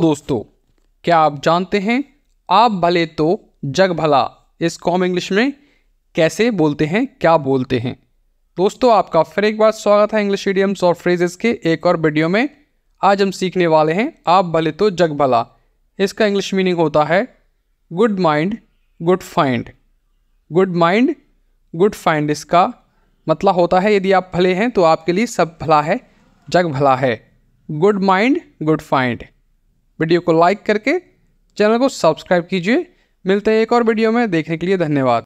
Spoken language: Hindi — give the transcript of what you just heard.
दोस्तों क्या आप जानते हैं आप भले तो जग भला इस कॉम इंग्लिश में कैसे बोलते हैं क्या बोलते हैं दोस्तों आपका फिर एक बार स्वागत है इंग्लिश मीडियम्स और फ्रेजेस के एक और वीडियो में आज हम सीखने वाले हैं आप भले तो जग भला इसका इंग्लिश मीनिंग होता है good mind good find good mind good find इसका मतलब होता है यदि आप भले हैं तो आपके लिए सब भला है जग भला है good mind good find video को लाइक करके चैनल को सब्सक्राइब कीजिए मिलते हैं एक और वीडियो में देखने के लिए धन्यवाद